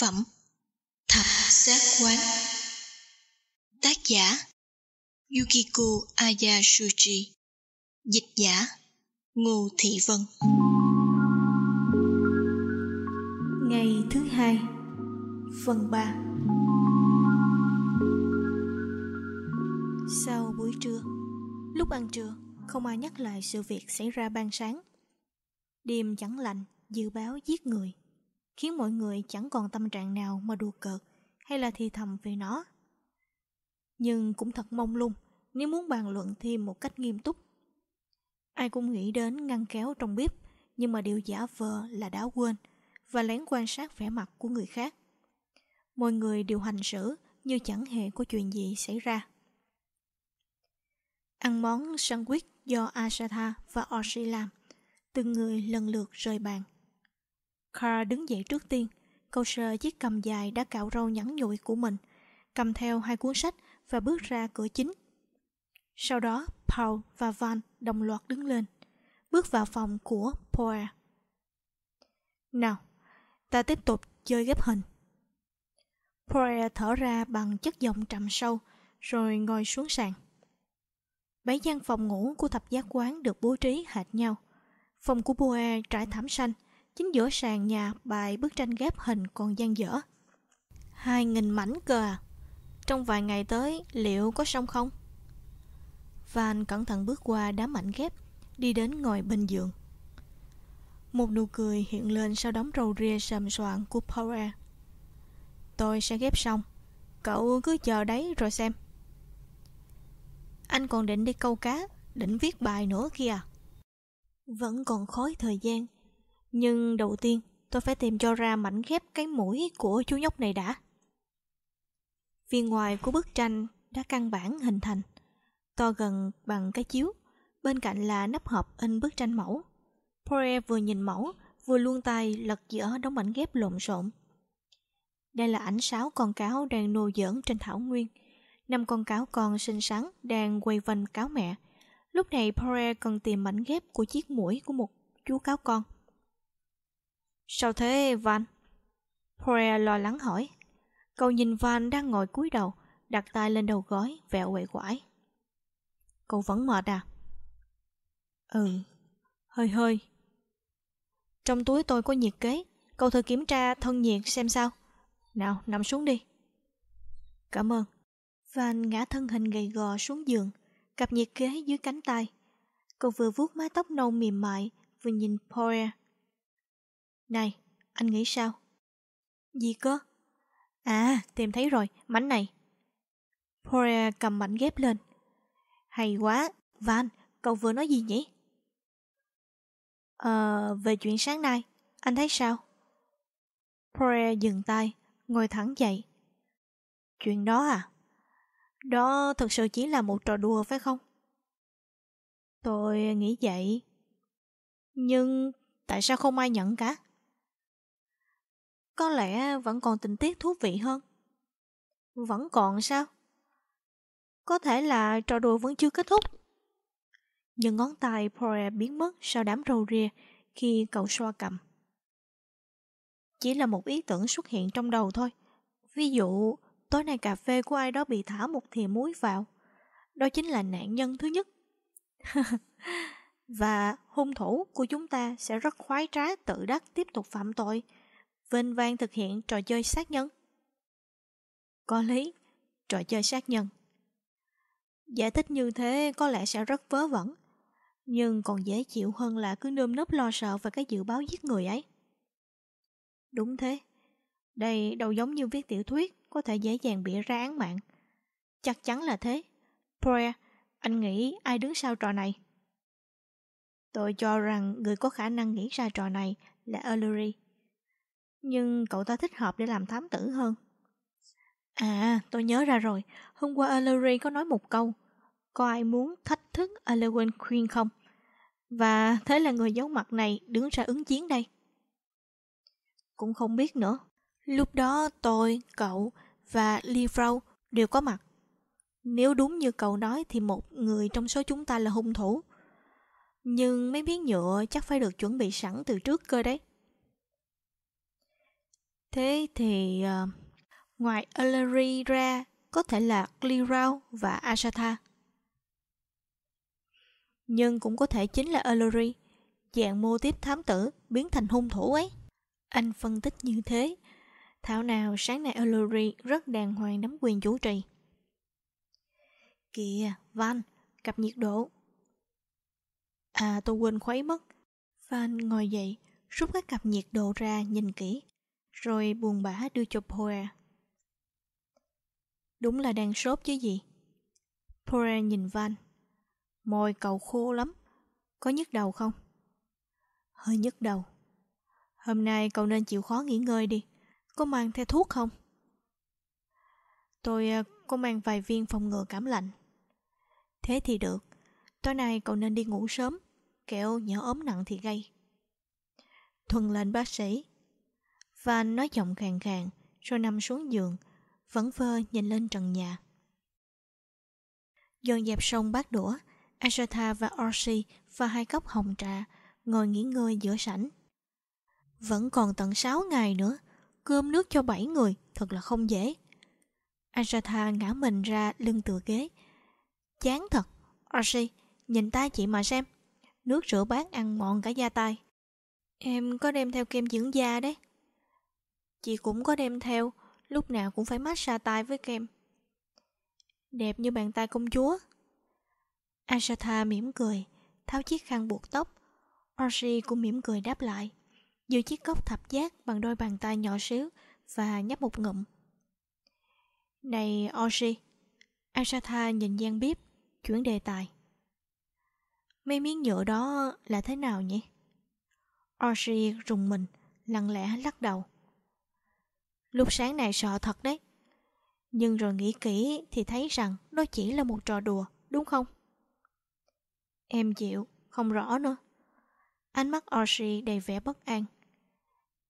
phẩm Thập Giác Quán Tác giả Yukiko Ayasuchi Dịch giả Ngô Thị Vân Ngày thứ hai Phần 3 Sau buổi trưa Lúc ăn trưa Không ai nhắc lại sự việc xảy ra ban sáng Đêm chẳng lạnh Dự báo giết người khiến mọi người chẳng còn tâm trạng nào mà đùa cợt hay là thì thầm về nó. Nhưng cũng thật mong lung nếu muốn bàn luận thêm một cách nghiêm túc. Ai cũng nghĩ đến ngăn kéo trong bếp, nhưng mà đều giả vờ là đã quên và lén quan sát vẻ mặt của người khác. Mọi người đều hành xử như chẳng hề có chuyện gì xảy ra. Ăn món sandwich do Asatha và Oshi làm, từng người lần lượt rời bàn. Carl đứng dậy trước tiên. Câu sơ chiếc cầm dài đã cạo râu nhẵn nhụi của mình, cầm theo hai cuốn sách và bước ra cửa chính. Sau đó, Paul và Van đồng loạt đứng lên, bước vào phòng của Poe. Nào, ta tiếp tục chơi ghép hình. Poe thở ra bằng chất giọng trầm sâu, rồi ngồi xuống sàn. Bảy gian phòng ngủ của thập giác quán được bố trí hệt nhau. Phòng của Poe trải thảm xanh, chính giữa sàn nhà bài bức tranh ghép hình còn dang dở. Hai nghìn mảnh cơ à? Trong vài ngày tới liệu có xong không? Van cẩn thận bước qua đám mảnh ghép, đi đến ngồi bên giường. Một nụ cười hiện lên sau đống râu ria sầm soạn của Power. Tôi sẽ ghép xong, cậu cứ chờ đấy rồi xem. Anh còn định đi câu cá, định viết bài nữa kìa. Vẫn còn khói thời gian nhưng đầu tiên, tôi phải tìm cho ra mảnh ghép cái mũi của chú nhóc này đã. Viên ngoài của bức tranh đã căn bản hình thành, to gần bằng cái chiếu, bên cạnh là nắp hộp in bức tranh mẫu. Poirier vừa nhìn mẫu, vừa luôn tay lật giữa đóng mảnh ghép lộn xộn. Đây là ảnh sáu con cáo đang nô giỡn trên thảo nguyên. Năm con cáo con xinh xắn đang quay vần cáo mẹ. Lúc này Poirier cần tìm mảnh ghép của chiếc mũi của một chú cáo con. Sao thế Van? prea lo lắng hỏi. Cậu nhìn Van đang ngồi cúi đầu, đặt tay lên đầu gói, vẻ quậy quải. Cậu vẫn mệt à? Ừ, hơi hơi. Trong túi tôi có nhiệt kế, cậu thử kiểm tra thân nhiệt xem sao. Nào, nằm xuống đi. Cảm ơn. Van ngã thân hình gầy gò xuống giường, cặp nhiệt kế dưới cánh tay. Cậu vừa vuốt mái tóc nâu mềm mại, vừa nhìn Poirier. Này, anh nghĩ sao? Gì cơ? À, tìm thấy rồi, mảnh này. Poirier cầm mảnh ghép lên. Hay quá, Van, cậu vừa nói gì nhỉ? Ờ, về chuyện sáng nay, anh thấy sao? Poirier dừng tay, ngồi thẳng dậy. Chuyện đó à? Đó thật sự chỉ là một trò đùa phải không? Tôi nghĩ vậy. Nhưng tại sao không ai nhận cả? Có lẽ vẫn còn tình tiết thú vị hơn. Vẫn còn sao? Có thể là trò đùa vẫn chưa kết thúc. những ngón tay Poirier biến mất sau đám râu ria khi cậu xoa cầm. Chỉ là một ý tưởng xuất hiện trong đầu thôi. Ví dụ, tối nay cà phê của ai đó bị thả một thìa muối vào. Đó chính là nạn nhân thứ nhất. Và hung thủ của chúng ta sẽ rất khoái trá tự đắc tiếp tục phạm tội vênh vang thực hiện trò chơi sát nhân có lý trò chơi sát nhân giải thích như thế có lẽ sẽ rất vớ vẩn nhưng còn dễ chịu hơn là cứ nơm nớp lo sợ về cái dự báo giết người ấy đúng thế đây đâu giống như viết tiểu thuyết có thể dễ dàng bịa ra án mạng chắc chắn là thế Poirier, anh nghĩ ai đứng sau trò này tôi cho rằng người có khả năng nghĩ ra trò này là Ellery nhưng cậu ta thích hợp để làm thám tử hơn. À, tôi nhớ ra rồi, hôm qua Ellery có nói một câu, có ai muốn thách thức Elewin Queen không? Và thế là người giấu mặt này đứng ra ứng chiến đây. Cũng không biết nữa. Lúc đó tôi, cậu và Livrow đều có mặt. Nếu đúng như cậu nói thì một người trong số chúng ta là hung thủ. Nhưng mấy miếng nhựa chắc phải được chuẩn bị sẵn từ trước cơ đấy. Thế thì uh, ngoài Ellery ra có thể là Glirao và Ashatha. Nhưng cũng có thể chính là Ellery, dạng mô tiếp thám tử biến thành hung thủ ấy. Anh phân tích như thế. Thảo nào sáng nay Ellery rất đàng hoàng nắm quyền chủ trì. Kìa, Van, cặp nhiệt độ. À, tôi quên khuấy mất. Van ngồi dậy, rút cái cặp nhiệt độ ra nhìn kỹ rồi buồn bã đưa cho Poe. Đúng là đang sốt chứ gì. Poe nhìn Van. Môi cậu khô lắm. Có nhức đầu không? Hơi nhức đầu. Hôm nay cậu nên chịu khó nghỉ ngơi đi. Có mang theo thuốc không? Tôi ờ, có mang vài viên phòng ngừa cảm lạnh. Thế thì được. Tối nay cậu nên đi ngủ sớm, kẹo nhỏ ốm nặng thì gây. Thuần lệnh bác sĩ, và nói giọng khàn khàn rồi nằm xuống giường, vẫn vơ nhìn lên trần nhà. Dọn dẹp xong bát đũa, Ashata và Orsi và hai cốc hồng trà ngồi nghỉ ngơi giữa sảnh. Vẫn còn tận 6 ngày nữa, cơm nước cho 7 người thật là không dễ. Ashata ngã mình ra lưng tựa ghế. Chán thật, Orsi, nhìn tay chị mà xem. Nước rửa bát ăn mòn cả da tay. Em có đem theo kem dưỡng da đấy chị cũng có đem theo, lúc nào cũng phải massage tay với kem. Đẹp như bàn tay công chúa. Ashatha mỉm cười, tháo chiếc khăn buộc tóc. Orsi cũng mỉm cười đáp lại, giữ chiếc cốc thập giác bằng đôi bàn tay nhỏ xíu và nhấp một ngụm. Này Orsi, Ashatha nhìn gian bếp, chuyển đề tài. Mấy miếng nhựa đó là thế nào nhỉ? Orsi rùng mình, lặng lẽ lắc đầu. Lúc sáng này sợ thật đấy. Nhưng rồi nghĩ kỹ thì thấy rằng nó chỉ là một trò đùa, đúng không? Em chịu, không rõ nữa. Ánh mắt Orsi đầy vẻ bất an.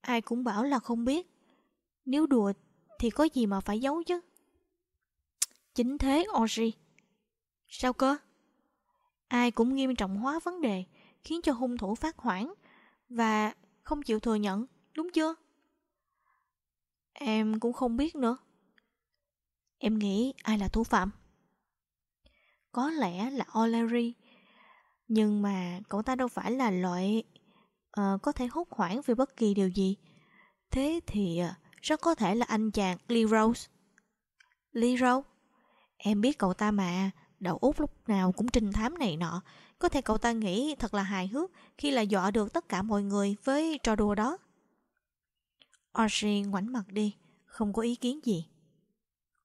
Ai cũng bảo là không biết. Nếu đùa thì có gì mà phải giấu chứ. Chính thế Orsi. Sao cơ? Ai cũng nghiêm trọng hóa vấn đề khiến cho hung thủ phát hoảng và không chịu thừa nhận, đúng chưa? Em cũng không biết nữa. Em nghĩ ai là thủ phạm? Có lẽ là O'Leary. Nhưng mà cậu ta đâu phải là loại uh, có thể hốt hoảng vì bất kỳ điều gì. Thế thì uh, rất có thể là anh chàng Lee Rose. Lee Rose? Em biết cậu ta mà, đầu út lúc nào cũng trinh thám này nọ. Có thể cậu ta nghĩ thật là hài hước khi là dọa được tất cả mọi người với trò đùa đó. Archie ngoảnh mặt đi, không có ý kiến gì.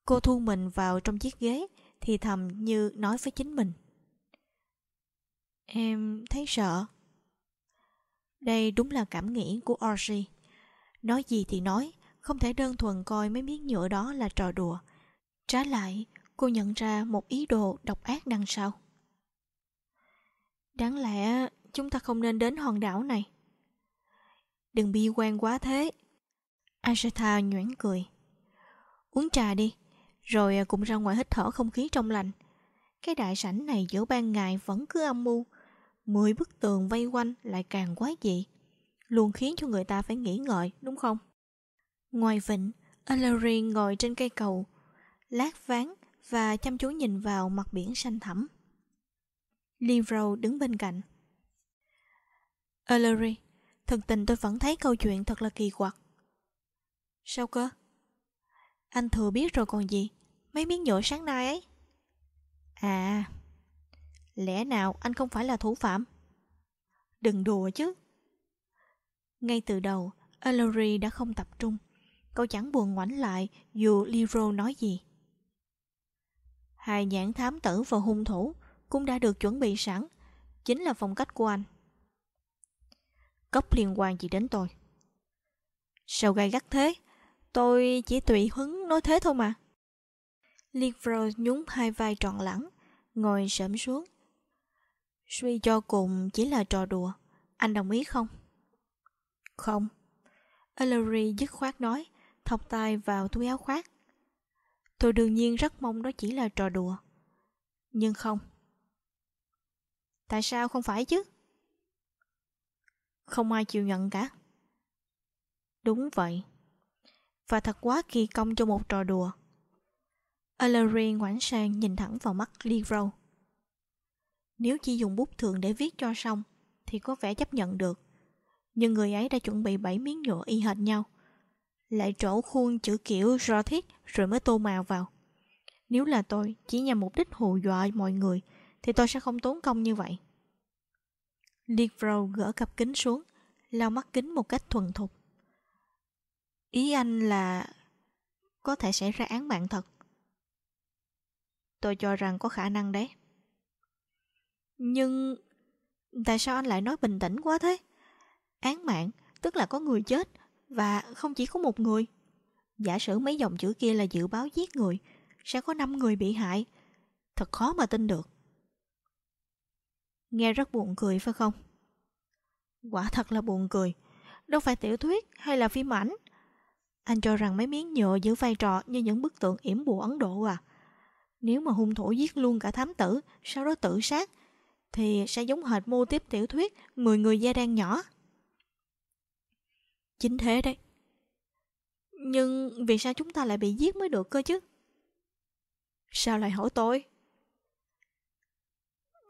Cô thu mình vào trong chiếc ghế, thì thầm như nói với chính mình. Em thấy sợ. Đây đúng là cảm nghĩ của Archie. Nói gì thì nói, không thể đơn thuần coi mấy miếng nhựa đó là trò đùa. Trái lại, cô nhận ra một ý đồ độc ác đằng sau. Đáng lẽ chúng ta không nên đến hòn đảo này. Đừng bi quan quá thế, Ashatha nhoẻn cười. Uống trà đi, rồi à, cùng ra ngoài hít thở không khí trong lành. Cái đại sảnh này giữa ban ngày vẫn cứ âm mưu, mười bức tường vây quanh lại càng quái dị, luôn khiến cho người ta phải nghĩ ngợi, đúng không? Ngoài vịnh, Ellery ngồi trên cây cầu, lát ván và chăm chú nhìn vào mặt biển xanh thẳm. Livro đứng bên cạnh. Ellery, thực tình tôi vẫn thấy câu chuyện thật là kỳ quặc. Sao cơ? Anh thừa biết rồi còn gì Mấy miếng nhựa sáng nay ấy À Lẽ nào anh không phải là thủ phạm Đừng đùa chứ Ngay từ đầu Ellery đã không tập trung Cậu chẳng buồn ngoảnh lại Dù Liro nói gì Hai nhãn thám tử và hung thủ Cũng đã được chuẩn bị sẵn Chính là phong cách của anh Cốc liên quan gì đến tôi Sao gai gắt thế Tôi chỉ tùy hứng nói thế thôi mà. Livrel nhún hai vai tròn lẳng, ngồi sẫm xuống. Suy cho cùng chỉ là trò đùa, anh đồng ý không? Không. Ellery dứt khoát nói, thọc tay vào túi áo khoác. Tôi đương nhiên rất mong đó chỉ là trò đùa. Nhưng không. Tại sao không phải chứ? Không ai chịu nhận cả. Đúng vậy và thật quá kỳ công cho một trò đùa. Ellery ngoảnh sang nhìn thẳng vào mắt Leroy. Nếu chỉ dùng bút thường để viết cho xong thì có vẻ chấp nhận được. Nhưng người ấy đã chuẩn bị bảy miếng nhựa y hệt nhau. Lại trổ khuôn chữ kiểu do thiết rồi mới tô màu vào. Nếu là tôi chỉ nhằm mục đích hù dọa mọi người thì tôi sẽ không tốn công như vậy. Leroy gỡ cặp kính xuống, lau mắt kính một cách thuần thục. Ý anh là có thể xảy ra án mạng thật. Tôi cho rằng có khả năng đấy. Nhưng tại sao anh lại nói bình tĩnh quá thế? Án mạng tức là có người chết và không chỉ có một người. Giả sử mấy dòng chữ kia là dự báo giết người, sẽ có 5 người bị hại. Thật khó mà tin được. Nghe rất buồn cười phải không? Quả thật là buồn cười. Đâu phải tiểu thuyết hay là phim ảnh anh cho rằng mấy miếng nhựa giữ vai trò như những bức tượng yểm bùa Ấn Độ à? Nếu mà hung thủ giết luôn cả thám tử, sau đó tự sát, thì sẽ giống hệt mô tiếp tiểu thuyết 10 người da đen nhỏ. Chính thế đấy. Nhưng vì sao chúng ta lại bị giết mới được cơ chứ? Sao lại hỏi tôi?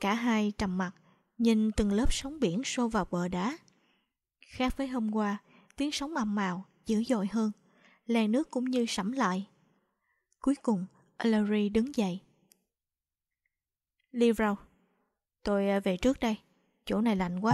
Cả hai trầm mặt, nhìn từng lớp sóng biển xô vào bờ đá. Khác với hôm qua, tiếng sóng ầm ào, dữ dội hơn làn nước cũng như sẫm lại. Cuối cùng, Larry đứng dậy. Leave Tôi à, về trước đây, chỗ này lạnh quá.